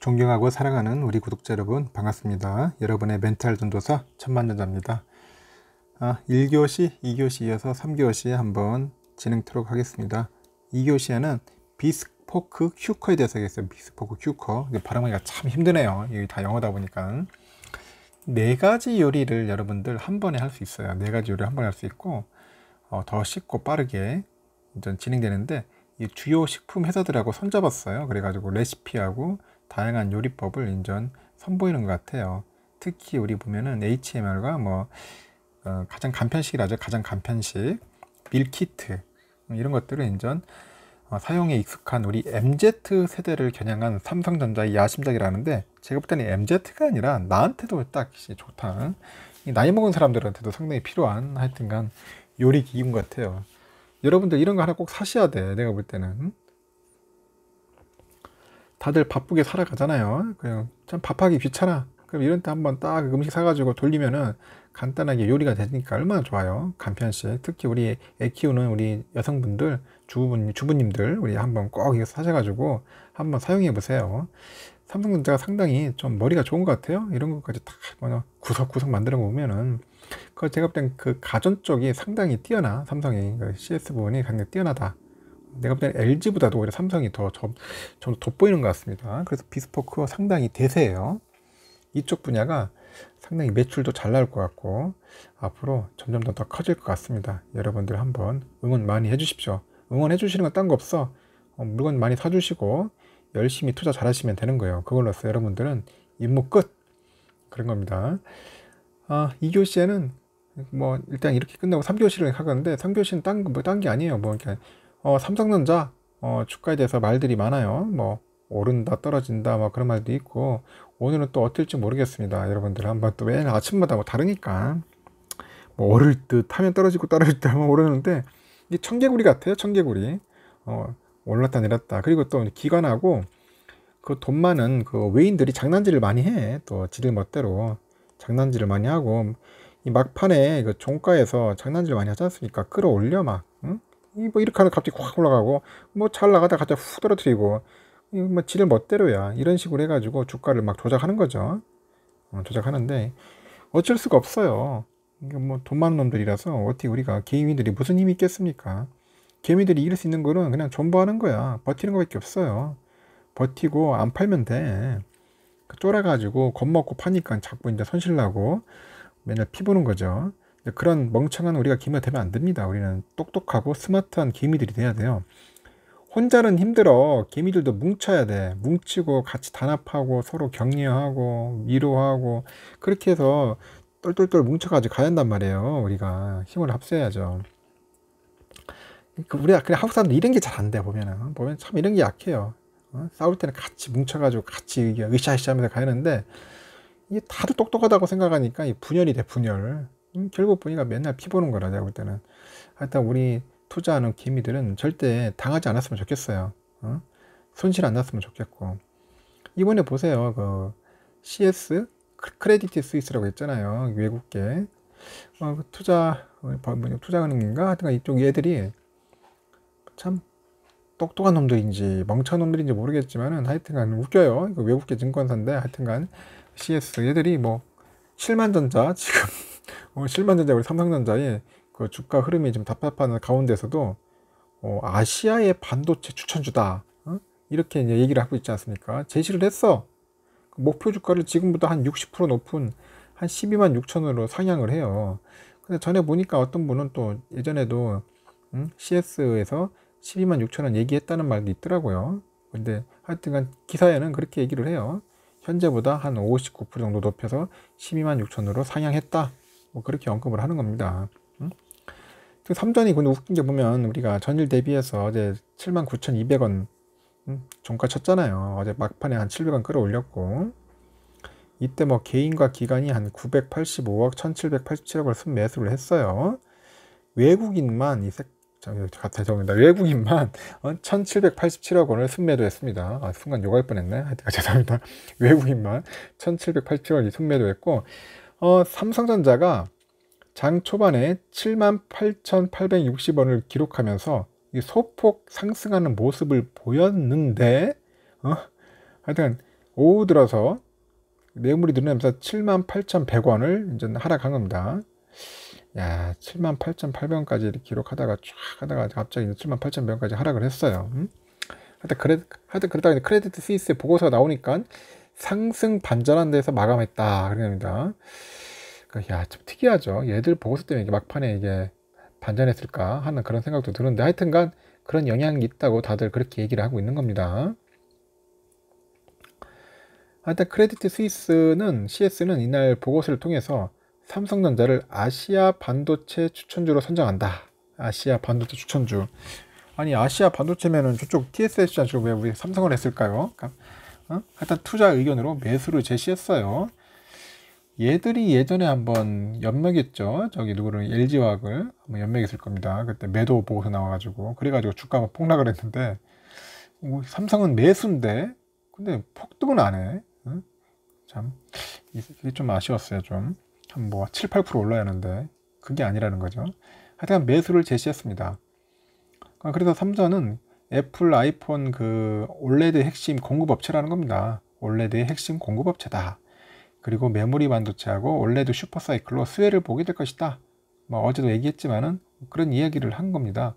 존경하고 사랑하는 우리 구독자 여러분 반갑습니다. 여러분의 멘탈 전도사 천만전자입니다. 아, 1교시, 2교시 이어서 3교시에 한번 진행토록 하겠습니다. 2교시에는 비스포크 큐커에 대해서 하겠어요. 비스포크 큐커. 발음하기가 참 힘드네요. 이게 다 영어다 보니까. 네 가지 요리를 여러분들 한 번에 할 수 있어요. 네 가지 요리를 한 번에 할 수 있고 어, 더 쉽고 빠르게 진행되는데 이 주요 식품 회사들하고 손잡았어요. 그래가지고 레시피하고 다양한 요리법을 인전 선보이는 것 같아요. 특히 우리 보면은 HMR과 뭐 어, 가장 간편식이라죠. 가장 간편식, 밀키트 음, 이런 것들을 인전 어, 사용에 익숙한 우리 MZ 세대를 겨냥한 삼성전자의 야심작이라는데 제가 볼 때는 MZ가 아니라 나한테도 딱 좋다. 나이 먹은 사람들한테도 상당히 필요한 하여튼간 요리 기운 같아요. 여러분들 이런 거 하나 꼭 사셔야 돼. 내가 볼 때는. 다들 바쁘게 살아가잖아요. 그냥 참 밥하기 귀찮아. 그럼 이런 때 한번 딱 음식 사가지고 돌리면은 간단하게 요리가 되니까 얼마나 좋아요. 간편식. 특히 우리 애 키우는 우리 여성분들, 주부분, 주부님들, 우리 한번 꼭 이거 사셔가지고 한번 사용해 보세요. 삼성전자가 상당히 좀 머리가 좋은 것 같아요. 이런 것까지 다 구석구석 만들어 보면은 그 제가 볼땐그 가전 쪽이 상당히 뛰어나 삼성의그 CS 부분이 굉장히 뛰어나다. 내가 볼 때는 LG보다도 오히려 삼성이 더좀 돋보이는 것 같습니다. 그래서 비스포크가 상당히 대세예요. 이쪽 분야가 상당히 매출도 잘 나올 것 같고 앞으로 점점 더, 커질 것 같습니다. 여러분들 한번 응원 많이 해주십시오. 응원해 주시는 건 딴 거 없어. 어, 물건 많이 사주시고 열심히 투자 잘하시면 되는 거예요. 그걸로써 여러분들은 임무 끝 그런 겁니다. 아, 2교시에는 뭐 일단 이렇게 끝나고 3교시를 가는데 3교시는 딴, 뭐, 딴 게 아니에요. 뭐 이렇게 어, 삼성전자 어, 주가에 대해서 말들이 많아요. 뭐 오른다 떨어진다 뭐 그런 말도 있고 오늘은 또 어떨지 모르겠습니다. 여러분들 한번 또 매일 아침마다 뭐 다르니까 뭐 오를 듯 하면 떨어지고 떨어질 때 하면 오르는데 이 청개구리 같아요. 청개구리 어, 올랐다 내렸다 그리고 또 기관하고 그 돈 많은 그 외인들이 장난질을 많이 해. 또 지들 멋대로 장난질을 많이 하고 이 막판에 그 종가에서 장난질 을 많이 하지 않습니까? 끌어올려 막 이뭐 이렇게 하면 갑자기 확 올라가고 뭐 잘 나가다 갑자기 훅 떨어뜨리고 이뭐 지를 멋대로야 이런 식으로 해가지고 주가를 막 조작하는 거죠. 어, 조작하는데 어쩔 수가 없어요. 이게 뭐 돈 많은 놈들이라서 어떻게 우리가 개미들이 무슨 힘이 있겠습니까? 개미들이 이길 수 있는 거는 그냥 존버하는 거야. 버티는 거밖에 없어요. 버티고 안 팔면 돼. 그 쫄아가지고 겁먹고 파니까 자꾸 이제 손실나고 맨날 피보는 거죠. 그런 멍청한 우리가 기미가 되면 안 됩니다. 우리는 똑똑하고 스마트한 개미들이 돼야 돼요. 혼자는 힘들어. 개미들도 뭉쳐야 돼. 뭉치고 같이 단합하고 서로 격려하고 위로하고 그렇게 해서 똘똘똘 뭉쳐가지고 가야 한단 말이에요. 우리가 힘을 합세해야죠. 그 우리가 그냥 한국 사람들 이런 게 잘 안 돼, 보면은. 보면 참 이런 게 약해요. 어? 싸울 때는 같이 뭉쳐가지고 같이 으쌰시쌰 하면서 가야 하는데, 이게 다들 똑똑하다고 생각하니까 분열이 돼, 분열. 음, 결국 보니까 맨날 피보는 거라 내가 볼 때는 하여튼 우리 투자하는 개미들은 절대 당하지 않았으면 좋겠어요 어? 손실 안 났으면 좋겠고 이번에 보세요 그 CS 크레디트 스위스라고 했잖아요 외국계 어, 그 투자 어, 투자은행인가 하여튼 이쪽 얘들이 참 똑똑한 놈들인지 멍청한 놈들인지 모르겠지만은 하여튼간 웃겨요 외국계 증권사인데 하여튼간 CS 얘들이 뭐 7만전자 지금 어, 실만전자 우리 삼성전자의 그 주가 흐름이 좀 답답한 가운데서도 어, 아시아의 반도체 추천주다 어? 이렇게 이제 얘기를 하고 있지 않습니까? 제시를 했어. 그 목표 주가를 지금보다 한 60% 높은 한 12만 6천으로 상향을 해요. 근데 전에 보니까 어떤 분은 또 예전에도 음? CS에서 12만 6천 원 얘기했다는 말도 있더라고요. 근데 하여튼간 기사에는 그렇게 얘기를 해요. 현재보다 한 59% 정도 높여서 12만 6천으로 상향했다. 뭐 그렇게 언급을 하는 겁니다. 응? 그 삼전이 근데 웃긴 게 보면 우리가 전일 대비해서 어제 79,200원 응? 종가 쳤잖아요. 어제 막판에 한 700원 끌어올렸고 이때 뭐 개인과 기관이 한 985억 1,787억을 순매수를 했어요. 외국인만 이색 죄송합니다. 외국인만 1,787억 어, 원을 순매도했습니다. 아, 순간 욕할 뻔했네. 아, 죄송합니다. 외국인만 1,787억 원이 순매도했고 어, 삼성전자가 장 초반에 78,860원을 기록하면서 소폭 상승하는 모습을 보였는데 어? 하여튼 오후 들어서 매물이 늘어나면서 78,100원을 이제 하락한 겁니다. 야, 78,800원까지 기록하다가 쫙 하다가 갑자기 78,100원까지 하락을 했어요. 음? 하여튼, 그래, 하여튼 그러다가 크레디트 스위스의 보고서가 나오니까 상승 반전한 데서 마감했다. 그럽니다. 그, 야, 참 특이하죠. 얘들 보고서 때문에 이게 막판에 이게 반전했을까 하는 그런 생각도 드는데 하여튼간 그런 영향이 있다고 다들 그렇게 얘기를 하고 있는 겁니다. 하여튼 크레디트 스위스는 CS는 이날 보고서를 통해서 삼성전자를 아시아 반도체 추천주로 선정한다. 아시아 반도체 추천주. 아니 아시아 반도체면은 저쪽 TSMC랑 지왜 우리 삼성을 했을까요? 그러니까 어? 하여튼 투자 의견으로 매수를 제시했어요. 얘들이 예전에 한번 연맥했죠. 저기 누구를 LG화학을 한번 연맥했을 겁니다. 그때 매도 보고서 나와가지고 그래가지고 주가가 폭락을 했는데 뭐 삼성은 매수인데 근데 폭등은 안 해. 참 이게 좀 아쉬웠어요. 좀한뭐 7, 8% 올라야 하는데 그게 아니라는 거죠. 하여튼 매수를 제시했습니다. 아, 그래서 삼성은 애플 아이폰 그 올레드 핵심 공급업체라는 겁니다. 올레드의 핵심 공급업체다. 그리고 메모리 반도체하고 올레드 슈퍼사이클로 수혜를 보게 될 것이다. 뭐 어제도 얘기했지만은 그런 이야기를 한 겁니다.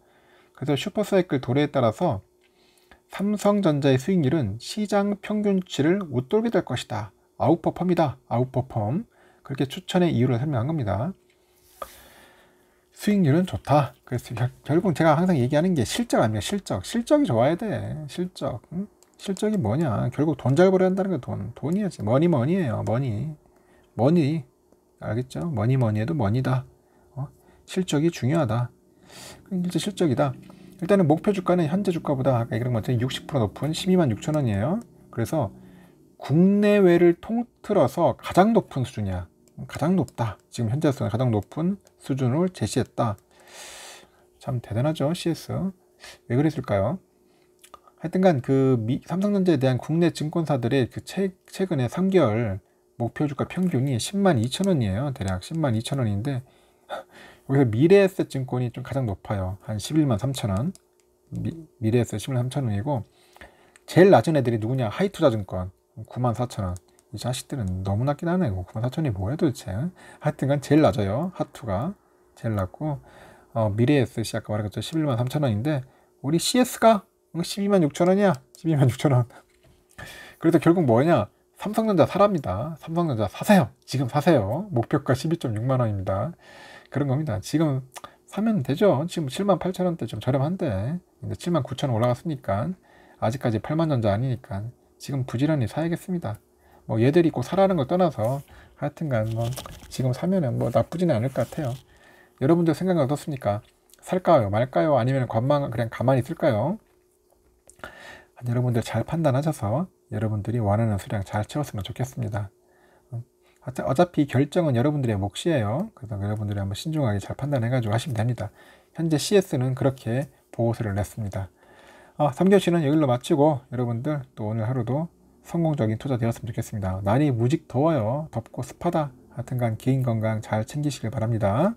그래서 슈퍼사이클 도래에 따라서 삼성전자의 수익률은 시장 평균치를 웃돌게 될 것이다. 아웃퍼펌이다. 아웃퍼펌. 그렇게 추천의 이유를 설명한 겁니다. 수익률은 좋다. 그래서 결국 제가 항상 얘기하는 게 실적 아니야 실적. 실적이 좋아야 돼. 실적. 응? 실적이 뭐냐. 결국 돈 잘 벌어야 한다는 게 돈. 돈이야지. 머니 머니예요. 머니. 머니. 알겠죠? 머니 머니 해도 머니다. 어? 실적이 중요하다. 실제 실적이다. 일단은 목표 주가는 현재 주가보다 아까 얘기한 것처럼 60% 높은 12만 6천 원이에요. 그래서 국내외를 통틀어서 가장 높은 수준이야. 가장 높다. 지금 현재로서는 가장 높은 수준을 제시했다. 참 대단하죠, CS. 왜 그랬을까요? 하여튼간 그 미, 삼성전자에 대한 국내 증권사들의 그 최, 최근에 3개월 목표 주가 평균이 10만 2천 원이에요. 대략 10만 2천 원인데 여기서 미래에셋 증권이 좀 가장 높아요. 한 11만 3천 원. 미, 래에셋 11만 3천 원이고 제일 낮은 애들이 누구냐? 하이투자증권 9만 4천 원. 이 자식들은 너무 낮긴 하네. 9,4천이 0 0 뭐야 도대체. 하여튼간 제일 낮아요. 하투가 제일 낮고 어, 미래에스 씨 아까 말했죠. 11만 3천 원인데 우리 CS가 12만 6천 원이야. 12만 6천 원. 그래서 결국 뭐냐? 삼성전자 사랍니다. 삼성전자 사세요. 지금 사세요. 목표가 12.6만 원입니다. 그런 겁니다. 지금 사면 되죠. 지금 7만 8천 원대 좀 저렴한데 근데 7만 9천 원 올라갔으니까 아직까지 8만 전자 아니니까 지금 부지런히 사야겠습니다. 뭐 얘들이 있꼭 사라는 걸 떠나서 하여튼간 뭐 지금 사면은 뭐 나쁘지는 않을 것 같아요. 여러분들 생각은 어떻습니까? 살까요? 말까요? 아니면 관망 그냥 가만히 있을까요? 여러분들 잘 판단하셔서 여러분들이 원하는 수량 잘 채웠으면 좋겠습니다. 어차피 결정은 여러분들의 몫이에요. 그래서 여러분들이 한번 신중하게 잘 판단해가지고 하시면 됩니다. 현재 CS는 그렇게 보고서를 냈습니다. 아, 3교시는 여기로 마치고 여러분들 또 오늘 하루도 성공적인 투자 되었으면 좋겠습니다. 날이 무직 더워요. 덥고 습하다. 하여튼간 개인 건강 잘 챙기시길 바랍니다.